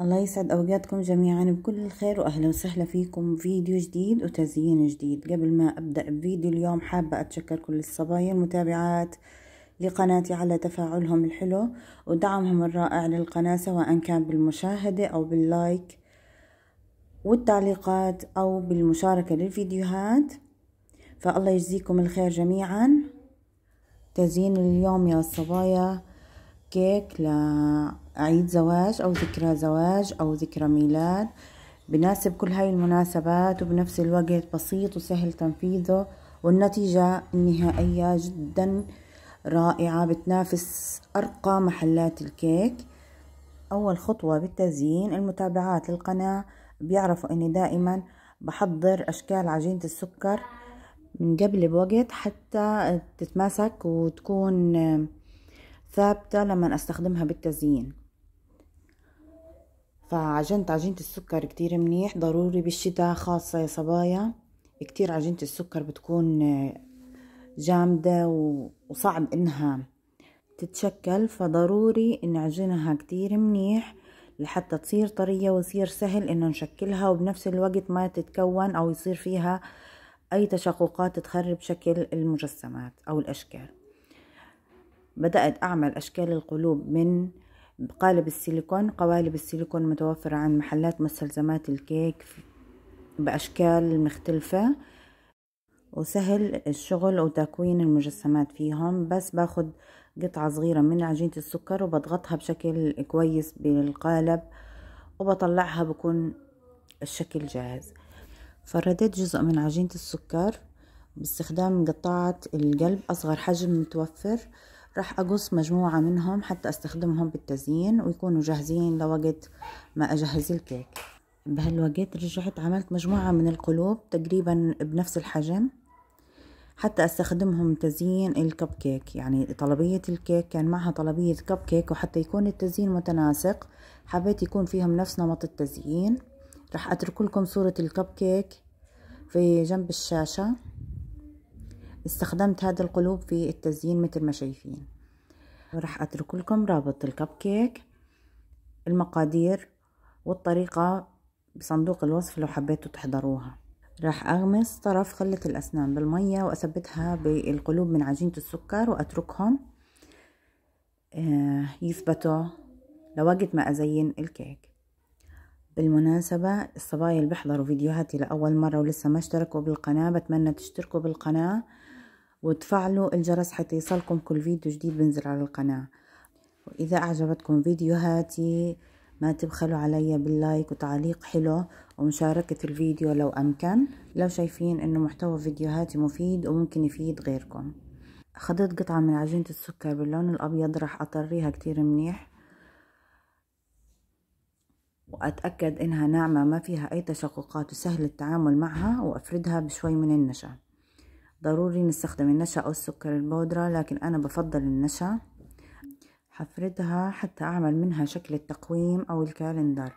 الله يسعد اوقاتكم جميعا بكل الخير واهلا وسهلا فيكم فيديو جديد وتزيين جديد قبل ما ابدا بفيديو اليوم حابه اتشكر كل الصبايا المتابعات لقناتي على تفاعلهم الحلو ودعمهم الرائع للقناه سواء كان بالمشاهده او باللايك والتعليقات او بالمشاركه للفيديوهات فالله يجزيكم الخير جميعا تزيين اليوم يا الصبايا كيك ل عيد زواج أو ذكرى زواج أو ذكرى ميلاد بناسب كل هاي المناسبات وبنفس الوقت بسيط وسهل تنفيذه والنتيجة النهائية جدا رائعة بتنافس أرقى محلات الكيك أول خطوة بالتزيين المتابعات للقناة بيعرفوا أني دائما بحضر أشكال عجينة السكر من قبل بوقت حتى تتماسك وتكون ثابتة لما أستخدمها بالتزيين فعجنت عجينة السكر كتير منيح ضروري بالشتاء خاصة يا صبايا كتير عجينة السكر بتكون آه، جامدة وصعب انها تتشكل فضروري نعجنها كتير منيح لحتى تصير طرية ويصير سهل انه نشكلها وبنفس الوقت ما تتكون او يصير فيها اي تشققات تخرب شكل المجسمات او الاشكال بدأت اعمل اشكال القلوب من قالب السيليكون قوالب السيليكون متوفرة عن محلات مستلزمات الكيك بأشكال مختلفة وسهل الشغل وتكوين المجسمات فيهم بس باخد قطعة صغيرة من عجينة السكر وبضغطها بشكل كويس بالقالب وبطلعها بكون الشكل جاهز فردت جزء من عجينة السكر باستخدام قطعة القلب أصغر حجم متوفر راح أقص مجموعة منهم حتى أستخدمهم بالتزيين ويكونوا جاهزين لوقت ما أجهز الكيك بهالوقت رجعت عملت مجموعة من القلوب تقريبا بنفس الحجم حتى استخدمهم تزيين الكب كيك يعني طلبية الكيك كان معها طلبية كب كيك وحتى يكون التزيين متناسق حبيت يكون فيهم نفس نمط التزيين راح اترك لكم صورة الكب كيك في جنب الشاشة استخدمت هذا القلوب في التزيين مثل ما شايفين راح اترك لكم رابط الكب كيك المقادير والطريقة بصندوق الوصف لو حبيتوا تحضروها راح اغمس طرف خلة الاسنان بالمية واثبتها بالقلوب من عجينة السكر واتركهم آه، يثبتوا لوقت ما ازين الكيك بالمناسبة الصبايا اللي بيحضروا فيديوهاتي لأول مرة ولسه ما اشتركوا بالقناة بتمنى تشتركوا بالقناة وتفعلوا الجرس حتى يصلكم كل فيديو جديد بنزل على القناة وإذا أعجبتكم فيديوهاتي ما تبخلوا علي باللايك وتعليق حلو ومشاركة الفيديو لو أمكن لو شايفين أنه محتوى فيديوهاتي مفيد وممكن يفيد غيركم أخذت قطعة من عجينة السكر باللون الأبيض راح أطريها كتير منيح وأتأكد إنها ناعمة ما فيها أي تشققات وسهل التعامل معها وأفردها بشوي من النشا ضروري نستخدم النشا أو السكر البودرة لكن أنا بفضل النشا حفردها حتى أعمل منها شكل التقويم أو الكالندر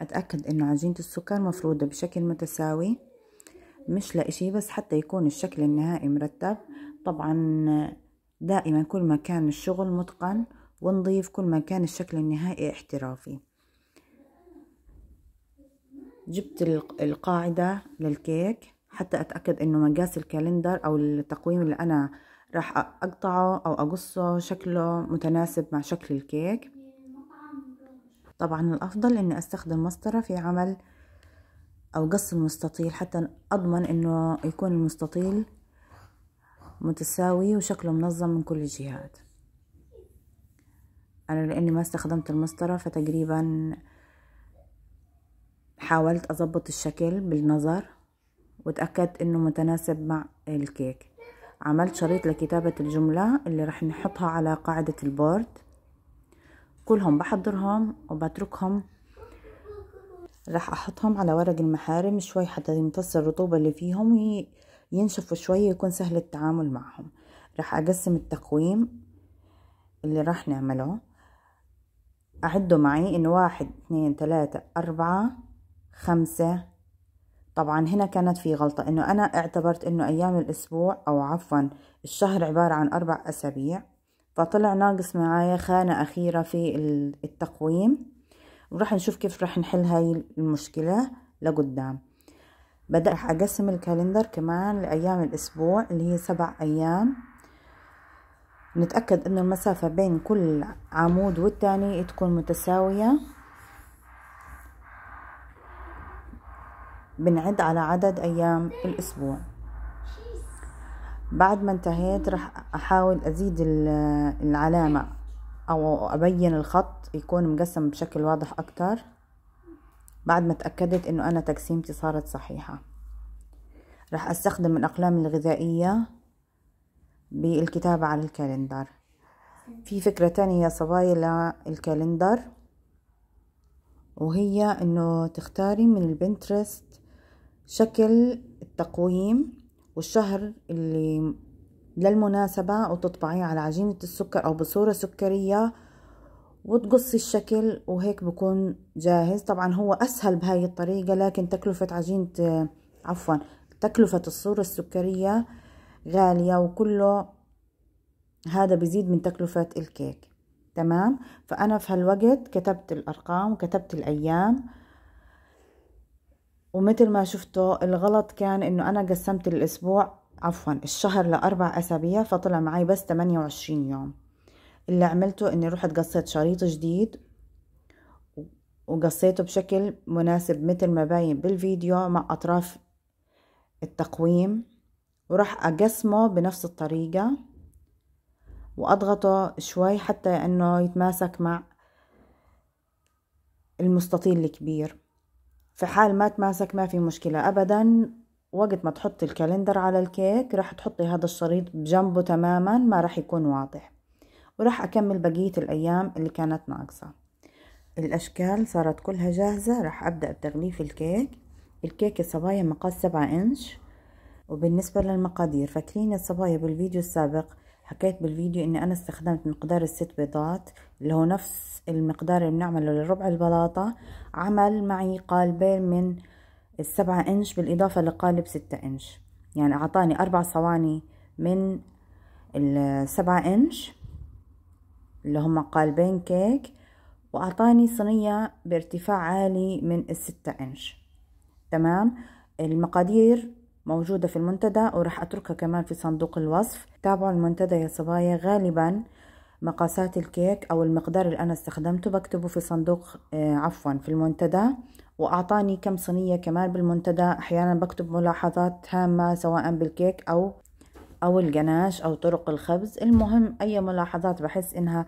أتأكد أن عجينة السكر مفرودة بشكل متساوي مش لإشي بس حتى يكون الشكل النهائي مرتب طبعا دائما كل ما كان الشغل متقن ونضيف كل ما كان الشكل النهائي احترافي جبت القاعدة للكيك حتى أتأكد إنه مقاس الكالندر أو التقويم اللي أنا راح أقطعه أو أقصه شكله متناسب مع شكل الكيك طبعا الأفضل إني أستخدم مسطرة في عمل أو قص المستطيل حتى أضمن إنه يكون المستطيل متساوي وشكله منظم من كل الجهات أنا لأني ما استخدمت المسطرة فتقريبا حاولت أضبط الشكل بالنظر وتأكدت انه متناسب مع الكيك عملت شريط لكتابة الجملة اللي رح نحطها على قاعدة البورد كلهم بحضرهم وبتركهم رح احطهم على ورق المحارم شوي حتى يمتص الرطوبة اللي فيهم وينشفوا شوي ويكون سهل التعامل معهم رح اقسم التقويم اللي راح نعمله أعده معي إن واحد اثنين ثلاثة أربعة خمسة طبعا هنا كانت في غلطة انه انا اعتبرت انه ايام الاسبوع او عفوا الشهر عبارة عن اربع اسابيع فطلع ناقص معايا خانة اخيرة في التقويم وراح نشوف كيف راح نحل هاي المشكلة لقدام بدأ راح اقسم الكالندر كمان لايام الاسبوع اللي هي سبع ايام نتأكد انه المسافة بين كل عمود والتاني تكون متساوية بنعد على عدد أيام الأسبوع بعد ما انتهيت رح أحاول أزيد العلامة أو أبين الخط يكون مقسم بشكل واضح أكتر بعد ما تأكدت أنه أنا تقسيمتي صارت صحيحة رح أستخدم الأقلام الغذائية بالكتابة على الكالندر في فكرة تانية يا صبايا للكالندر وهي أنه تختاري من البنترست شكل التقويم والشهر اللي للمناسبة وتطبعيه على عجينة السكر أو بصورة سكرية وتقصي الشكل وهيك بكون جاهز طبعا هو أسهل بهاي الطريقة لكن تكلفة عجينة عفوا تكلفة الصورة السكرية غالية وكله هذا بزيد من تكلفة الكيك تمام فأنا في هالوقت كتبت الأرقام وكتبت الأيام ومثل ما شفتوا الغلط كان انه انا قسمت الاسبوع عفوا الشهر لاربع اسابيع فطلع معي بس 28 يوم اللي عملته اني رحت قصيت شريط جديد وقصيته بشكل مناسب مثل ما باين بالفيديو مع اطراف التقويم وراح اقسمه بنفس الطريقة واضغطه شوي حتى انه يتماسك مع المستطيل الكبير في حال ما تماسك ما في مشكلة أبدا وقت ما تحطي الكالندر على الكيك راح تحطي هذا الشريط بجنبه تماما ما راح يكون واضح وراح أكمل بقية الأيام اللي كانت ناقصة الأشكال صارت كلها جاهزة راح أبدأ بتغليف الكيك الكيك الصبايا مقاس سبعة إنش وبالنسبة للمقادير فاكرين الصبايا بالفيديو السابق حكيت بالفيديو اني انا استخدمت مقدار الست بيضات اللي هو نفس المقدار اللي بنعمله للربع البلاطة عمل معي قالبين من السبعة انش بالاضافة لقالب ستة انش يعني اعطاني اربع صواني من السبعة انش اللي هما قالبين كيك واعطاني صينية بارتفاع عالي من الستة انش تمام المقادير موجودة في المنتدى وراح أتركها كمان في صندوق الوصف تابعوا المنتدى يا صبايا غالبا مقاسات الكيك أو المقدار اللي أنا استخدمته بكتبه في صندوق آه، عفوا في المنتدى وأعطاني كم صينية كمان بالمنتدى أحيانا بكتب ملاحظات هامة سواء بالكيك أو أو الجناش أو طرق الخبز المهم أي ملاحظات بحس إنها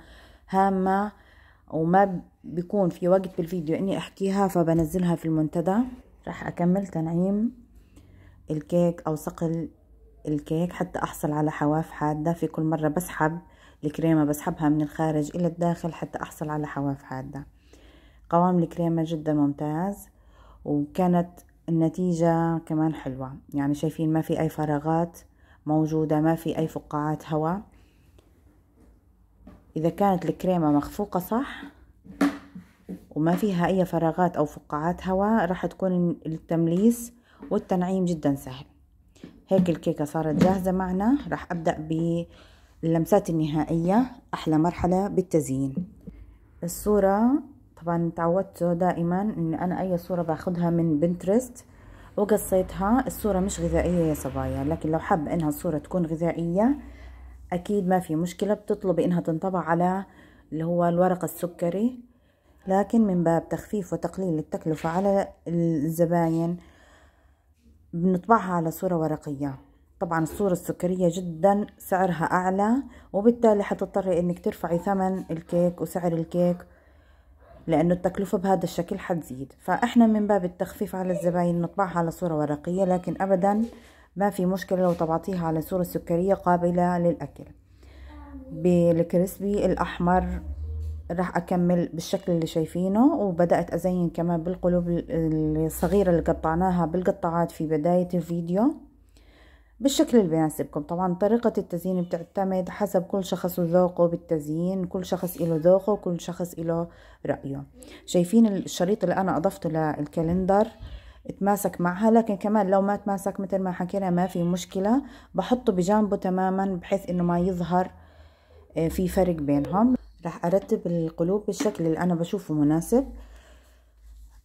هامة وما بيكون في وقت بالفيديو إني أحكيها فبنزلها في المنتدى راح أكمل تنعيم الكيك أو صقل الكيك حتى أحصل على حواف حادة في كل مرة بسحب الكريمة بسحبها من الخارج إلى الداخل حتى أحصل على حواف حادة قوام الكريمة جدا ممتاز وكانت النتيجة كمان حلوة يعني شايفين ما في أي فراغات موجودة ما في أي فقاعات هواء إذا كانت الكريمة مخفوقة صح وما فيها أي فراغات أو فقاعات هواء راح تكون التمليس والتنعيم جدا سهل هيك الكيكة صارت جاهزة معنا راح أبدأ باللمسات النهائية أحلى مرحلة بالتزيين الصورة طبعا تعودت دائما ان انا اي صورة باخدها من بنترست وقصيتها الصورة مش غذائية يا صبايا لكن لو حابة انها الصورة تكون غذائية اكيد ما في مشكلة بتطلبي انها تنطبع على اللي هو الورق السكري لكن من باب تخفيف وتقليل التكلفة على الزباين بنطبعها على صورة ورقية طبعا الصورة السكرية جدا سعرها أعلى وبالتالي حتضطري إنك ترفعي ثمن الكيك وسعر الكيك لأنه التكلفة بهذا الشكل حتزيد فإحنا من باب التخفيف على الزباين نطبعها على صورة ورقية لكن أبدا ما في مشكلة لو طبعتيها على صورة سكرية قابلة للأكل بالكريسبي الأحمر راح اكمل بالشكل اللي شايفينه وبدأت ازين كمان بالقلوب الصغيرة اللي قطعناها بالقطاعات في بداية الفيديو بالشكل اللي بيناسبكم طبعا طريقة التزيين بتعتمد حسب كل شخص وذوقه بالتزيين كل شخص له ذوقه وكل شخص له رأيه شايفين الشريط اللي انا اضفته للكالندر اتماسك معها لكن كمان لو ما تماسك مثل ما حكينا ما في مشكلة بحطه بجانبه تماما بحيث انه ما يظهر آه، في فرق بينهم راح ارتب القلوب بالشكل اللي انا بشوفه مناسب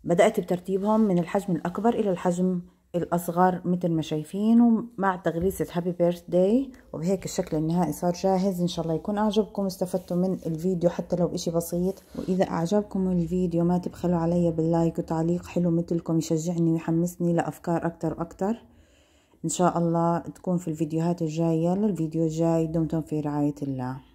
بدأت بترتيبهم من الحجم الأكبر إلى الحجم الأصغر مثل ما شايفين ومع تغريسة هابي بيرث داي وبهيك الشكل النهائي صار جاهز إن شاء الله يكون أعجبكم استفدتوا من الفيديو حتى لو اشي بسيط وإذا أعجبكم الفيديو ما تبخلوا علي باللايك وتعليق حلو مثلكم يشجعني ويحمسني لأفكار أكتر وأكتر إن شاء الله تكون في الفيديوهات الجاية للفيديو الجاي دمتم في رعاية الله